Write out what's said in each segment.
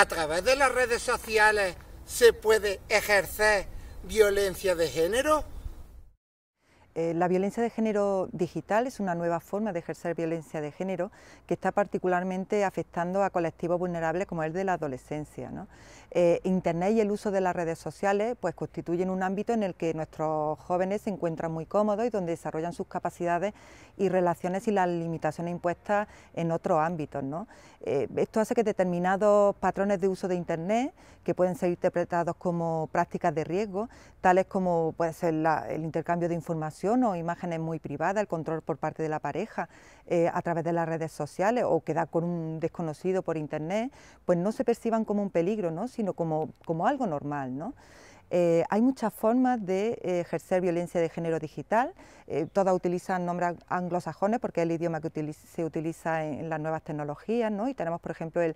a través de las redes sociales se puede ejercer violencia de género? Eh, la violencia de género digital es una nueva forma de ejercer violencia de género que está particularmente afectando a colectivos vulnerables como el de la adolescencia. Eh, Internet y el uso de las redes sociales pues, constituyen un ámbito en el que nuestros jóvenes se encuentran muy cómodos y donde desarrollan sus capacidades y relaciones y las limitaciones impuestas en otros ámbitos. Eh, esto hace que determinados patrones de uso de Internet, que pueden ser interpretados como prácticas de riesgo, tales como puede ser el intercambio de información, o imágenes muy privadas, el control por parte de la pareja eh, a través de las redes sociales o quedar con un desconocido por internet, pues no se perciban como un peligro, ¿no? sino como, como algo normal. Eh, hay muchas formas de eh, ejercer violencia de género digital, todas utilizan nombres anglosajones porque es el idioma que se utiliza en, en, las nuevas tecnologías, ¿no? y tenemos por ejemplo el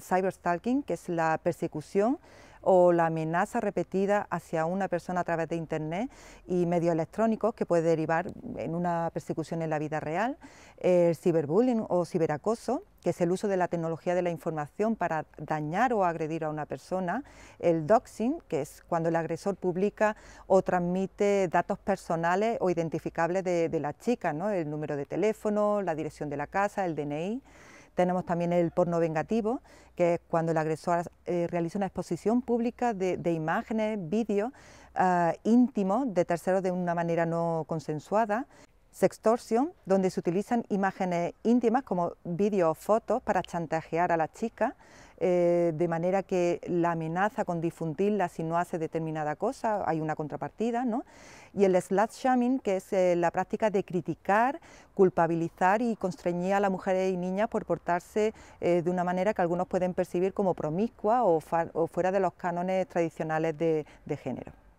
cyberstalking, que es la persecución o la amenaza repetida hacia una persona a través de Internet y medios electrónicos que puede derivar en una persecución en la vida real, el ciberbullying o ciberacoso que es el uso de la tecnología de la información para dañar o agredir a una persona, el doxing, que es cuando el agresor publica o transmite datos personales o identificables de, de la chica, ¿no? el número de teléfono, la dirección de la casa, el DNI. Tenemos también el porno vengativo, que es cuando el agresor eh, realiza una exposición pública de, imágenes, vídeos ah, íntimos de terceros de una manera no consensuada sextorsión, donde se utilizan imágenes íntimas como vídeos o fotos para chantajear a la chica, eh, de manera que la amenaza con difundirla si no hace determinada cosa, hay una contrapartida, ¿no? Y el slut shaming, que es eh, la práctica de criticar, culpabilizar y constreñir a las mujeres y niñas por portarse eh, de una manera que algunos pueden percibir como promiscua o, fuera de los cánones tradicionales de género.